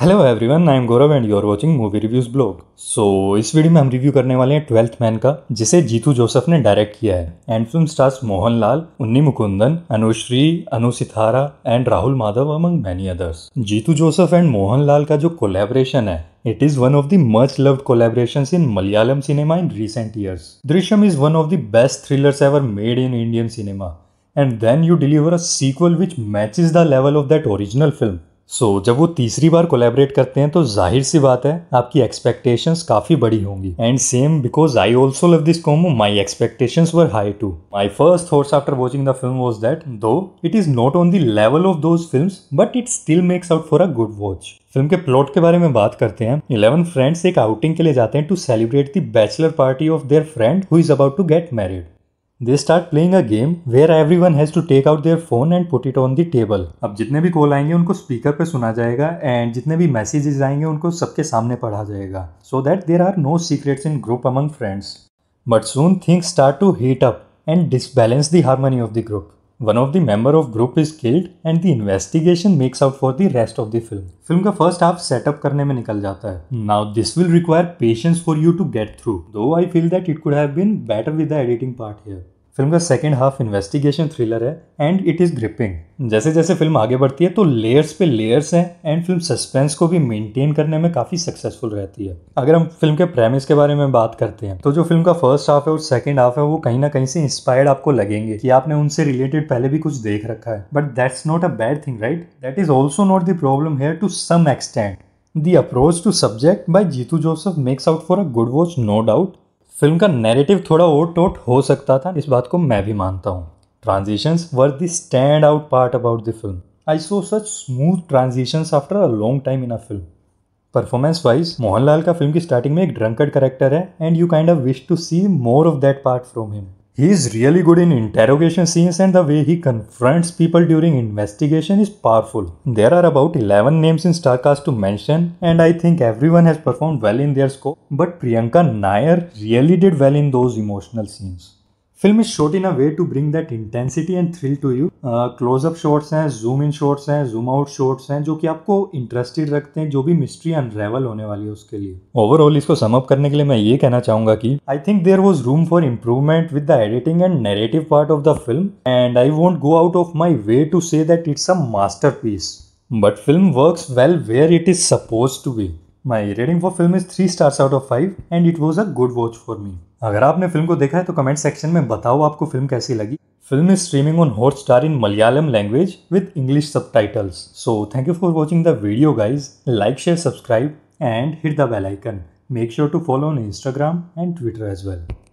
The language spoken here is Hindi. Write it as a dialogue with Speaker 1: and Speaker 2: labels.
Speaker 1: Hello everyone I am Gaurav and you are watching movie reviews blog so इस वीडियो में हम रिव्यू करने वाले हैं ट्वेल्थ मैन का जिसे जीतू जोसेफ ने डायरेक्ट किया है and film stars Lal Unni Mukundan Anusree Anu Anusithara and Rahul Madhav among many others Jeethu Joseph and Mohan Lal का जो कोलेबरेशन है it is one of the much loved collaboration in Malayalam cinema in recent years Drishyam is one of the best thrillers ever made in Indian cinema and then you deliver a sequel which match the level of that original film so so, जब वो तीसरी बार कोलेबरेट करते हैं तो जाहिर सी बात है आपकी एक्सपेक्टेशंस काफ़ी बड़ी होंगी and same because I also love this com my expectations were high too my first thoughts after watching the film was that though it is not on the level of those film but it still makes out for a good watch film के प्लॉट के बारे में बात करते हैं इलेवन फ्रेंड्स एक आउटिंग के लिए जाते हैं to celebrate the bachelor party of their friend who is about to get married they start playing a game where everyone has to take out their phone and put it on the table अब जितने भी कॉल आएंगे उनको स्पीकर पर सुना जाएगा एंड जितने भी मैसेजेस आएंगे उनको सबके सामने पढ़ा जाएगा so that there are no secrets in group among friends but soon things start to heat up and disbalance the harmony of the group one of the member of group is killed and the investigation makes up for the rest of the film film ka first half set up mein nikal now this will require patience for you to get through though i feel that it could have been better with the editing part here film का सेकेंड हाफ इन्वेस्टिगेशन थ्रिलर है एंड इट इज़ ग्रिपिंग जैसे जैसे फिल्म आगे बढ़ती है तो लेयर्स पे लेयर्स हैं एंड फिल्म सस्पेंस को भी मेंटेन करने में काफ़ी सक्सेसफुल रहती है अगर हम फिल्म के प्रेमिस के बारे में बात करते हैं तो जो फिल्म का फर्स्ट हाफ है और सेकेंड हाफ है वो कहीं ना कहीं से इंस्पायर्ड आपको लगेंगे कि आपने उनसे रिलेटेड पहले भी कुछ देख रखा है but that's not a bad thing right that is also not the problem here to some extent The approach to subject by Jitu Joseph makes out for a good watch, no doubt, film का नैरेटिव थोड़ा ओट टोट हो सकता था इस बात को मैं भी मानता हूँ transitions were the stand out part about the film I saw such smooth transitions after a long time in a film performance wise Mohanlal का फिल्म की स्टार्टिंग में एक ड्रंकड करेक्टर है and you kind of wish to see more of that part from him He is really good in interrogation scenes and the way he confronts people during investigation is powerful. There are about 11 names in StarCast to mention and I think everyone has performed well in their scope but Priyanka Nair really did well in those emotional scenes. Film is shot in a way to bring that intensity and thrill to you closeup shots हैं जूम इन शॉट्स हैं जूम आउट शॉट्स हैं जो कि आपको इंटरेस्टेड रखते हैं जो भी मिस्ट्री अनरेवल होने वाली है उसके लिए ओवरऑल इसको समअप करने के लिए मैं ये कहना चाहूंगा कि I think there was room for improvement with the editing and narrative part of the film and I won't go out of my way to say that it's a masterpiece but film work well where it is suppose to be my rating for film is three stars out of five and it was a good watch for me अगर आपने फिल्म को देखा है तो कमेंट सेक्शन में बताओ आपको फिल्म कैसी लगी film is streaming on Hotstar in Malayalam language with English subtitles so thank you for watching the video guys like share subscribe and hit the bell icon sure to follow follow Instagram and Twitter as well